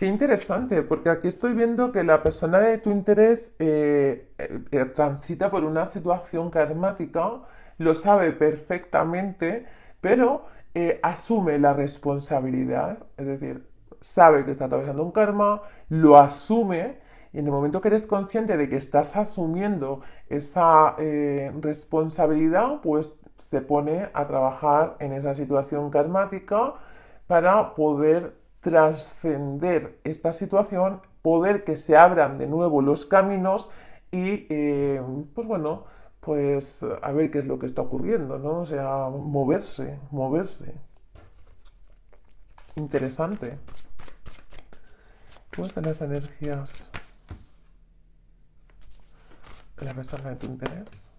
Qué interesante, porque aquí estoy viendo que la persona de tu interés eh, eh, eh, transita por una situación karmática, lo sabe perfectamente, pero asume la responsabilidad, es decir, sabe que está atravesando un karma, lo asume, y en el momento que eres consciente de que estás asumiendo esa responsabilidad, pues se pone a trabajar en esa situación karmática para poder trascender esta situación, poder que se abran de nuevo los caminos y, eh, pues bueno, pues a ver qué es lo que está ocurriendo, ¿no? O sea, moverse, moverse. Interesante. ¿Cómo están las energías? La persona de tu interés.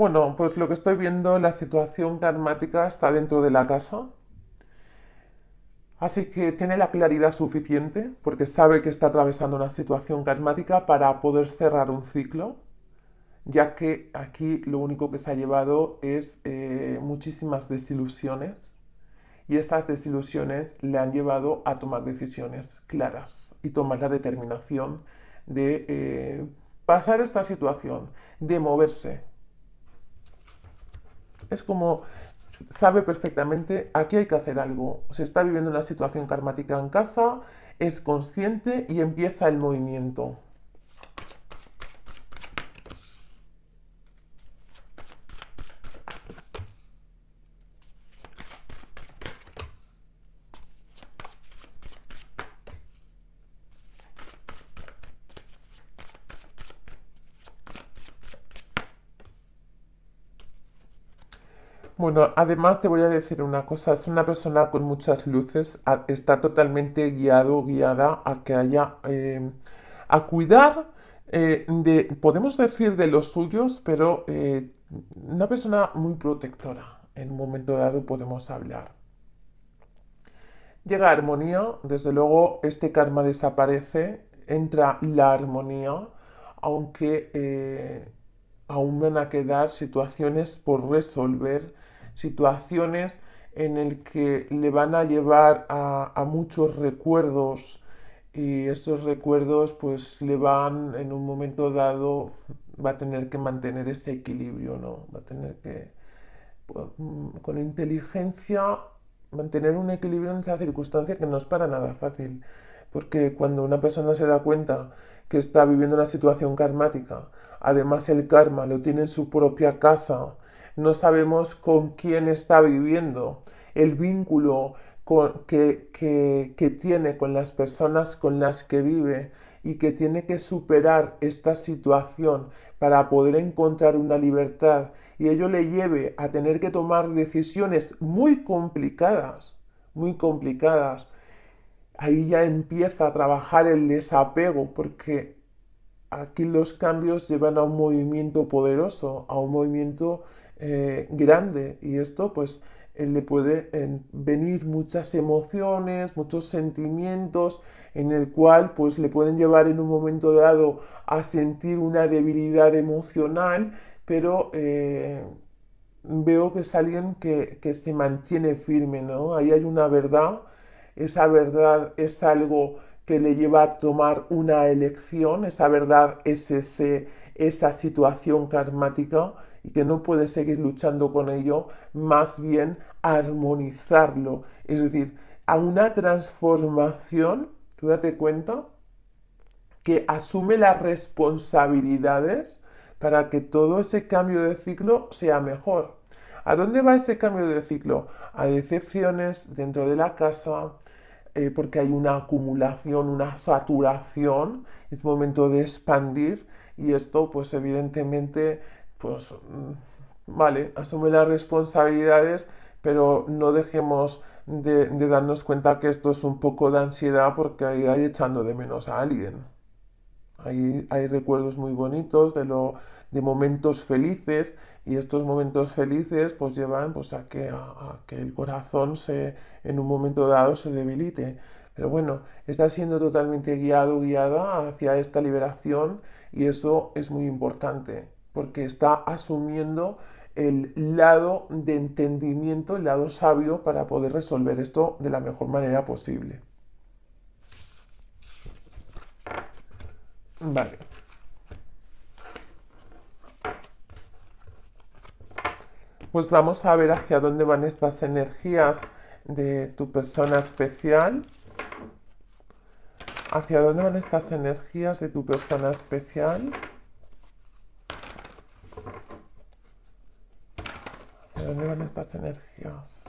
Bueno, pues lo que estoy viendo, la situación karmática está dentro de la casa. Así que tiene la claridad suficiente, porque sabe que está atravesando una situación karmática para poder cerrar un ciclo, ya que aquí lo único que se ha llevado es eh, muchísimas desilusiones y estas desilusiones le han llevado a tomar decisiones claras y tomar la determinación de eh, pasar esta situación, de moverse, es como sabe perfectamente aquí hay que hacer algo. Se está viviendo una situación karmática en casa, es consciente y empieza el movimiento. Bueno, además te voy a decir una cosa, es una persona con muchas luces, está totalmente guiado, guiada a que haya, em, a cuidar eh, de, podemos decir de los suyos, pero eh, una persona muy protectora, en un momento dado podemos hablar. Llega armonía, desde luego este karma desaparece, entra la armonía, aunque eh, aún van a quedar situaciones por resolver situaciones en el que le van a llevar a, muchos recuerdos y esos recuerdos pues le van en un momento dado va a tener que mantener ese equilibrio no va a tener que pues, mm, con inteligencia mantener un equilibrio en esa circunstancia que no es para nada fácil porque cuando una persona se da cuenta que está viviendo una situación karmática además el karma lo tiene en su propia casa no sabemos con quién está viviendo, el vínculo que, que tiene con las personas con las que vive y que tiene que superar esta situación para poder encontrar una libertad y ello le lleve a tener que tomar decisiones muy complicadas, muy complicadas. Ahí ya empieza a trabajar el desapego porque aquí los cambios llevan a un movimiento poderoso, a un movimiento eh, grande y esto pues eh, le puede eh, venir muchas emociones, muchos sentimientos en el cual pues le pueden llevar en un momento dado a sentir una debilidad emocional, pero veo que es alguien que, se mantiene firme, ¿no? Ahí hay una verdad, esa verdad es algo que le lleva a tomar una elección, esa verdad es ese, esa situación karmática y que no puede seguir luchando con ello, más bien armonizarlo. Es decir, a una transformación, tú date cuenta, que asume las responsabilidades para que todo ese cambio de ciclo sea mejor. ¿A dónde va ese cambio de ciclo? A decepciones dentro de la casa, eh, porque hay una acumulación, una saturación, es momento de expandir y esto pues evidentemente pues mm, vale, asume las responsabilidades, pero no dejemos de, darnos cuenta que esto es un poco de ansiedad porque ahí hay echando de menos a alguien. Ahí hay recuerdos muy bonitos de, lo, de momentos felices y estos momentos felices pues llevan pues, a, que, a que el corazón se, en un momento dado se debilite. Pero bueno, está siendo totalmente guiado, guiada hacia esta liberación y eso es muy importante porque está asumiendo el lado de entendimiento, el lado sabio para poder resolver esto de la mejor manera posible. Vale. Pues vamos a ver hacia dónde van estas energías de tu persona especial. ¿Hacia dónde van estas energías de tu persona especial? estas energías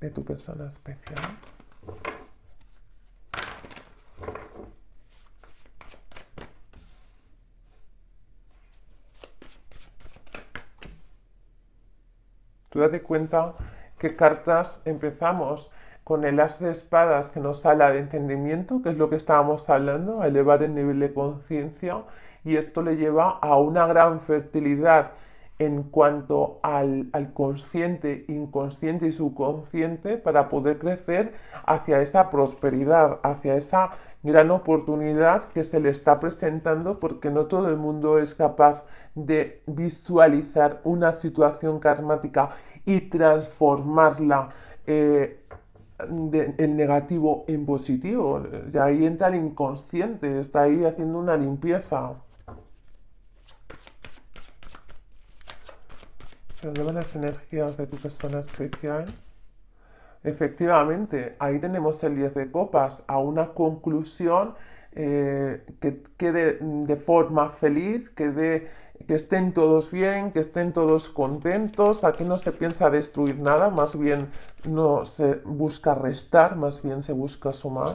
de tu persona especial. Tú date cuenta que cartas empezamos con el as de espadas que nos habla de entendimiento, que es lo que estábamos hablando, a elevar el nivel de conciencia, y esto le lleva a una gran fertilidad en cuanto al, consciente, inconsciente y subconsciente para poder crecer hacia esa prosperidad, hacia esa gran oportunidad que se le está presentando porque no todo el mundo es capaz de visualizar una situación karmática y transformarla. Eh, en el negativo en positivo. Ya ahí entra el inconsciente, está ahí haciendo una limpieza. se las energías de tu persona especial. Efectivamente, ahí tenemos el 10 de copas a una conclusión eh, que quede de forma feliz, que, que estén todos bien, que estén todos contentos. Aquí no se piensa destruir nada, más bien no se busca restar, más bien se busca sumar.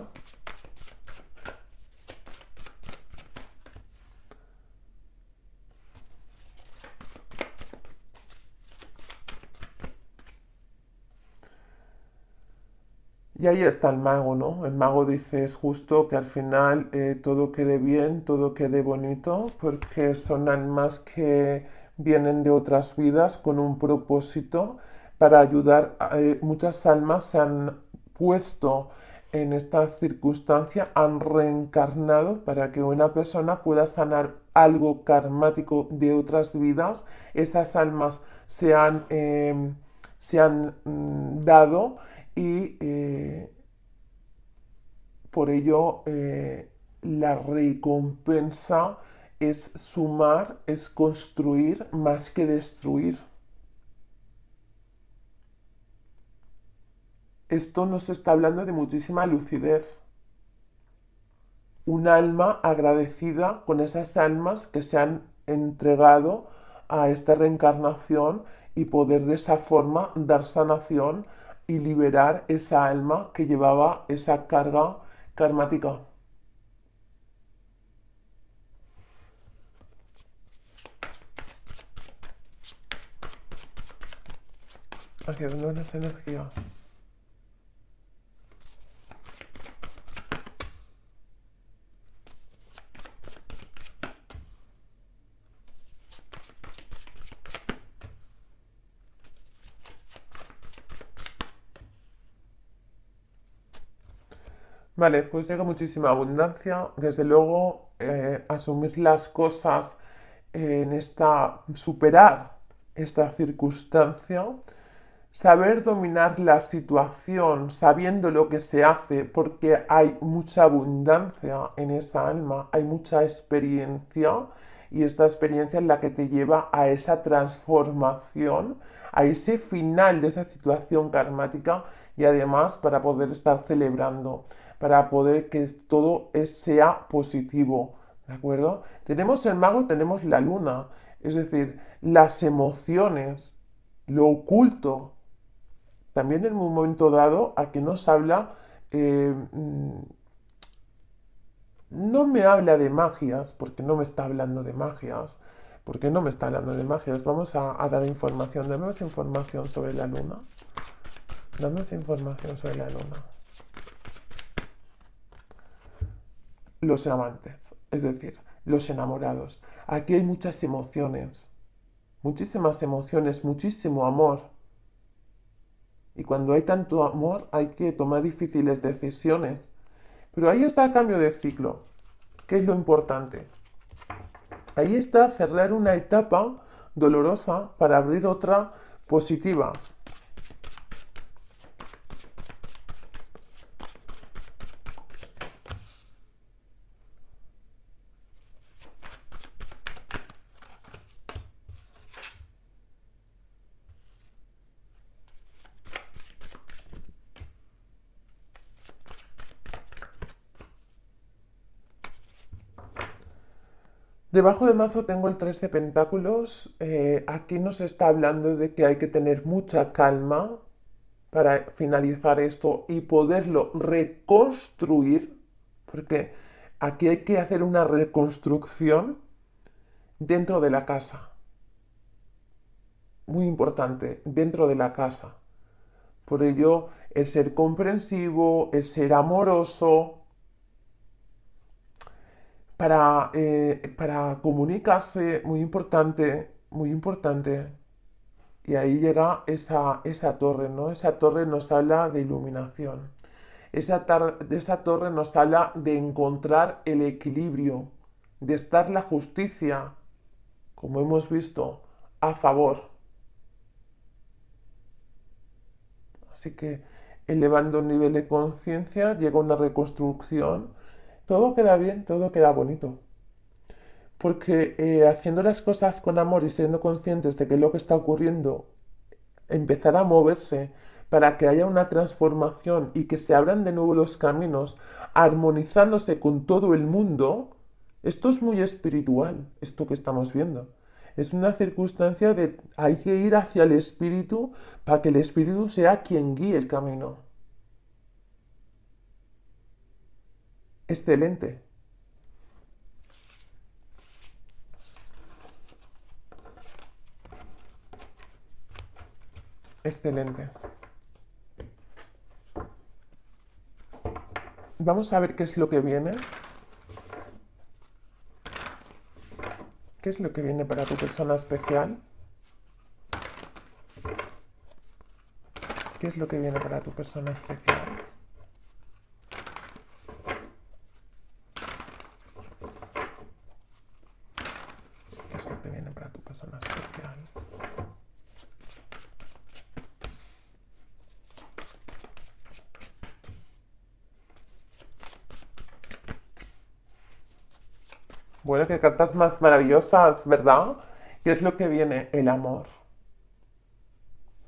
Y ahí está el mago, ¿no? El mago dice, es justo que al final eh, todo quede bien, todo quede bonito, porque son almas que vienen de otras vidas con un propósito para ayudar. Eh, muchas almas se han puesto en esta circunstancia, han reencarnado para que una persona pueda sanar algo karmático de otras vidas. Esas almas se han, em, se han mm, dado y eh, por ello eh, la recompensa es sumar, es construir más que destruir. Esto nos está hablando de muchísima lucidez. Un alma agradecida con esas almas que se han entregado a esta reencarnación y poder de esa forma dar sanación y liberar esa alma que llevaba esa carga karmática. Hacia energías. Vale, pues llega muchísima abundancia. Desde luego, eh, asumir las cosas en esta, superar esta circunstancia, saber dominar la situación sabiendo lo que se hace, porque hay mucha abundancia en esa alma, hay mucha experiencia y esta experiencia es la que te lleva a esa transformación, a ese final de esa situación karmática y además para poder estar celebrando para poder que todo sea positivo, ¿de acuerdo? Tenemos el mago y tenemos la luna, es decir, las emociones, lo oculto, también en un momento dado a que nos habla, eh, mm, no me habla de magias, porque no me está hablando de magias, porque no me está hablando de magias, vamos a, a dar información, dame más información sobre la luna, dame más información sobre la luna. los amantes, es decir, los enamorados. Aquí hay muchas emociones, muchísimas emociones, muchísimo amor. Y cuando hay tanto amor hay que tomar difíciles decisiones. Pero ahí está el cambio de ciclo, que es lo importante. Ahí está cerrar una etapa dolorosa para abrir otra positiva. Debajo del mazo tengo el 13 de pentáculos. Eh, aquí nos está hablando de que hay que tener mucha calma para finalizar esto y poderlo reconstruir, porque aquí hay que hacer una reconstrucción dentro de la casa. Muy importante, dentro de la casa. Por ello, el ser comprensivo, el ser amoroso, eh, para, comunicarse, muy importante, muy importante. Y ahí llega esa, esa torre, ¿no? Esa torre nos habla de iluminación. Esa, esa torre nos habla de encontrar el equilibrio, de estar la justicia, como hemos visto, a favor. Así que elevando el nivel de conciencia llega una reconstrucción todo queda bien, todo queda bonito. Porque eh, haciendo las cosas con amor y siendo conscientes de que lo que está ocurriendo, empezar a moverse para que haya una transformación y que se abran de nuevo los caminos, armonizándose con todo el mundo, esto es muy espiritual, esto que estamos viendo. Es una circunstancia de hay que ir hacia el espíritu para que el espíritu sea quien guíe el camino. Excelente. Excelente. Vamos a ver qué es lo que viene. ¿Qué es lo que viene para tu persona especial? ¿Qué es lo que viene para tu persona especial? cartas más maravillosas, ¿verdad? Y es lo que viene, el amor.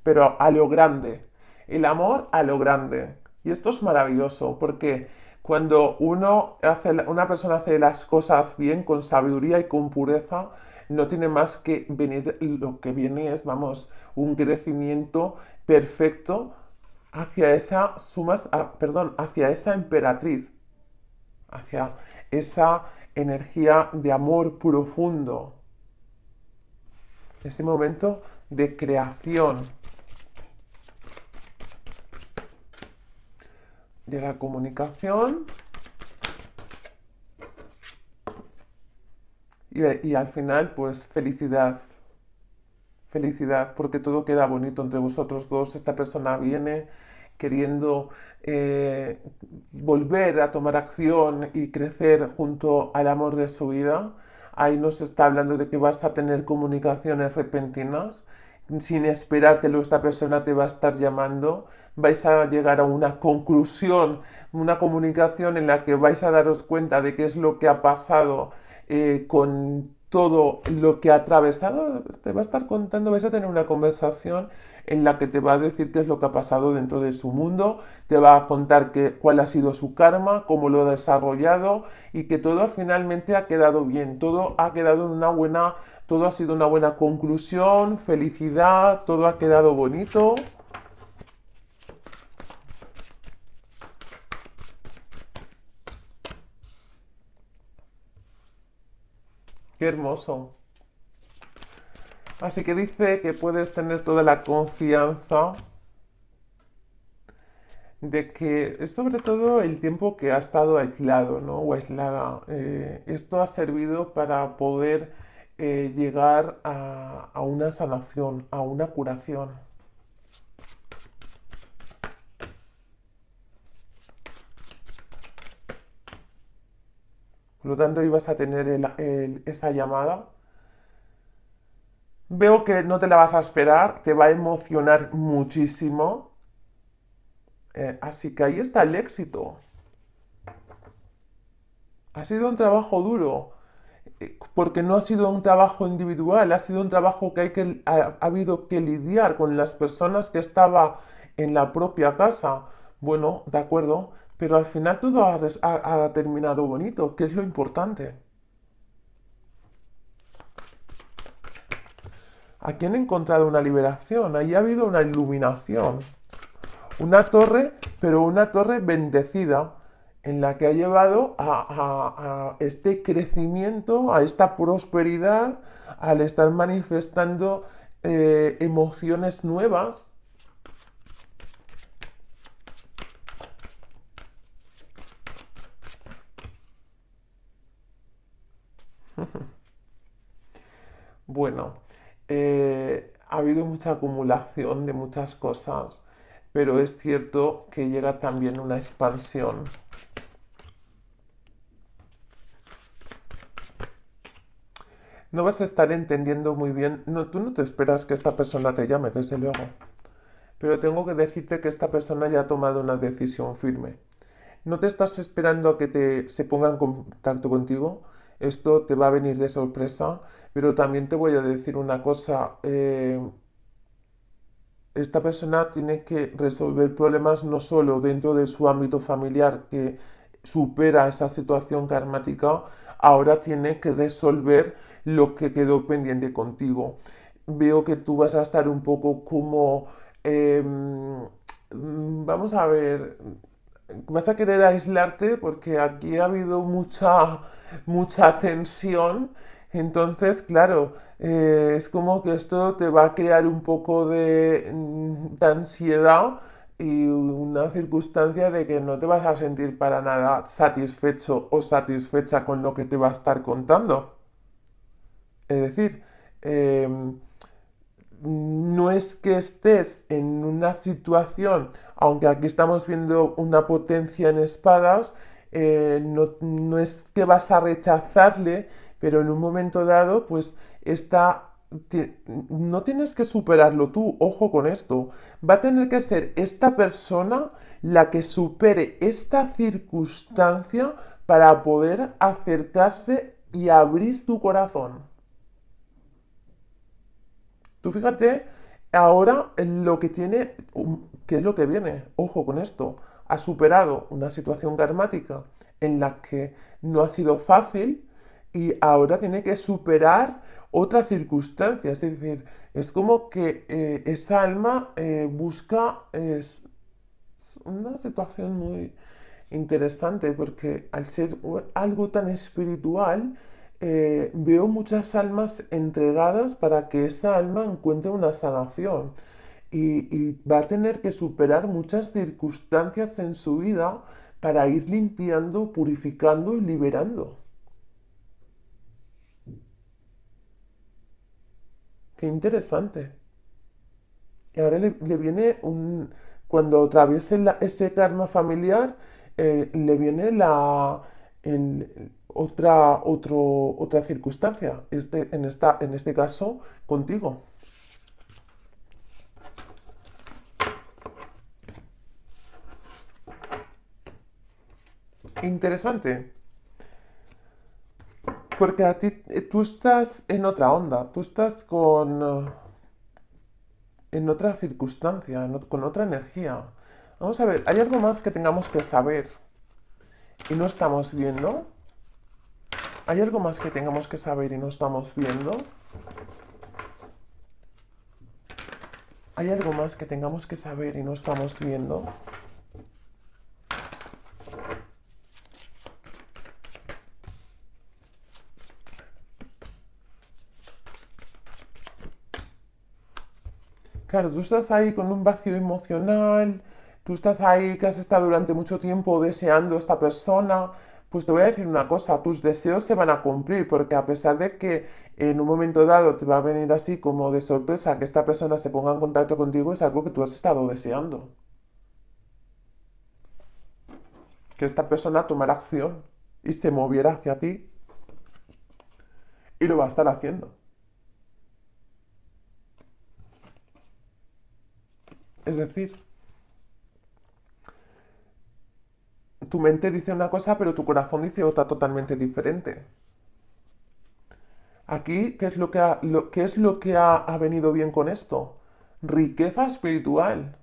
Pero a lo grande, el amor a lo grande. Y esto es maravilloso porque cuando uno hace, una persona hace las cosas bien, con sabiduría y con pureza, no tiene más que venir, lo que viene es, vamos, un crecimiento perfecto hacia esa sumas, ah, perdón, hacia esa emperatriz, hacia esa energía de amor profundo, ese momento de creación, de la comunicación y, y al final pues felicidad felicidad porque todo queda bonito entre vosotros dos. Esta persona viene queriendo eh, volver a tomar acción y crecer junto al amor de su vida. Ahí nos está hablando de que vas a tener comunicaciones repentinas, sin esperártelo esta persona te va a estar llamando, vais a llegar a una conclusión, una comunicación en la que vais a daros cuenta de qué es lo que ha pasado eh, con todo lo que ha atravesado, te va a estar contando, vais a tener una conversación en la que te va a decir qué es lo que ha pasado dentro de su mundo, te va a contar cuál ha sido su karma, cómo lo ha desarrollado y que todo finalmente ha quedado bien, todo ha quedado en una buena, todo ha sido una buena conclusión, felicidad, todo ha quedado bonito. Qué hermoso. Así que dice que puedes tener toda la confianza de que sobre todo el tiempo que ha estado aislado ¿no? o aislada, eh, esto ha servido para poder eh, llegar a, una sanación, a una curación. Por lo tanto, ibas a tener esa llamada Veo que no te la vas a esperar, te va a emocionar muchísimo. Eh, así que ahí está el éxito. Ha sido un trabajo duro, eh, porque no ha sido un trabajo individual, ha sido un trabajo que, ha, habido que lidiar con las personas que estaba en la propia casa. Bueno, de acuerdo, pero al final todo ha terminado bonito, que es lo importante. aquí han encontrado una liberación, ahí ha habido una iluminación. Una torre, pero una torre bendecida, en la que ha llevado a, este crecimiento, a esta prosperidad, al estar manifestando eh, emociones nuevas. bueno. Eh, ha habido mucha acumulación de muchas cosas, pero es cierto que llega también una expansión. No vas a estar entendiendo muy bien, no, tú no te esperas que esta persona te llame, desde luego, pero tengo que decirte que esta persona ya ha tomado una decisión firme. No te estás esperando a que se ponga en contacto contigo, esto te va a venir de sorpresa, pero también te voy a decir una cosa. Eh, esta persona tiene que resolver problemas no solo dentro de su ámbito familiar que supera esa situación karmática, ahora tiene que resolver lo que quedó pendiente contigo. Veo que tú vas a estar un poco como... Em, vamos a ver, vas a querer aislarte porque aquí ha habido mucha mucha tensión. Entonces, claro, eh, es como que esto te va a crear un poco mm, de, ansiedad y una circunstancia de que no te vas a sentir para nada satisfecho o satisfecha con lo que te va a estar contando. Es decir, em, no es que estés en una situación, aunque aquí estamos viendo una potencia en espadas, eh, no, es que vas a rechazarle, pero en un momento dado, pues está no tienes que superarlo tú, ojo con esto. Va a tener que ser esta persona la que supere esta circunstancia para poder acercarse y abrir tu corazón. Tú fíjate ahora lo que tiene, um, qué es lo que viene, ojo con esto ha superado una situación karmática en la que no ha sido fácil y ahora tiene que superar otras circunstancias. Es decir, es como que eh, esa alma eh, busca es una situación muy interesante porque al ser algo tan espiritual, eh, veo muchas almas entregadas para que esa alma encuentre una sanación y, va a tener que superar muchas circunstancias en su vida para ir limpiando, purificando y liberando. Qué interesante. Y ahora le, viene un... Cuando atraviese ese karma familiar, eh, le viene la... otra, otra circunstancia, este, en, esta, en este caso contigo. interesante. Porque a ti, eh, tú estás en otra onda, tú estás con... Eh, en otra circunstancia, con otra energía. Vamos a ver, hay algo más que tengamos que saber y no estamos viendo. ¿Hay algo más que tengamos que saber y no estamos viendo? ¿Hay algo más que tengamos que saber y no estamos viendo? Claro, tú estás ahí con un vacío emocional, tú estás ahí que has estado durante mucho tiempo deseando a esta persona, pues te voy a decir una cosa, tus deseos se van a cumplir, porque a pesar de que en un momento dado te va a venir así como de sorpresa que esta persona se ponga en contacto contigo, es algo que tú has estado deseando. Que esta persona tomara acción y se moviera hacia ti. Y lo va a estar haciendo. Es decir, tu mente dice una cosa, pero tu corazón dice otra totalmente diferente. Aquí, ¿qué es lo que ha, es lo que ha, venido bien con esto? Riqueza espiritual.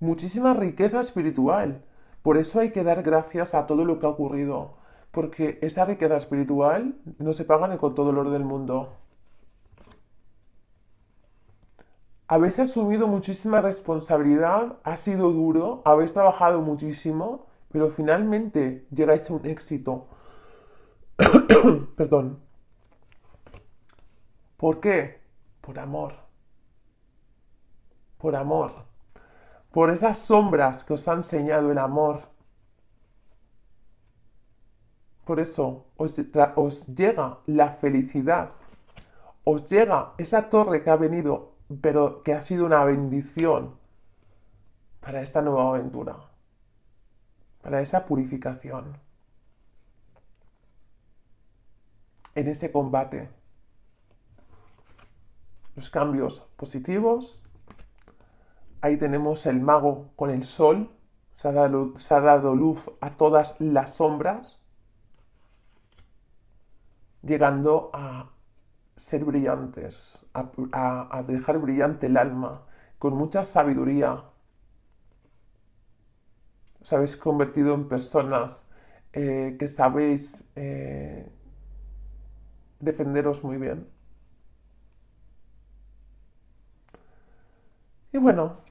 Muchísima riqueza espiritual. Por eso hay que dar gracias a todo lo que ha ocurrido, porque esa riqueza espiritual no se paga ni con todo el oro del mundo. Habéis asumido muchísima responsabilidad, ha sido duro, habéis trabajado muchísimo, pero finalmente llegáis a un éxito. Perdón. ¿Por qué? Por amor. Por amor. Por esas sombras que os ha enseñado el amor. Por eso os, os llega la felicidad. Os llega esa torre que ha venido pero que ha sido una bendición para esta nueva aventura, para esa purificación, en ese combate. Los cambios positivos, ahí tenemos el mago con el sol, se ha dado, luz a todas las sombras, llegando a ser brillantes, a, dejar brillante el alma con mucha sabiduría. Os habéis convertido en personas eh, que sabéis eh, defenderos muy bien. Y bueno,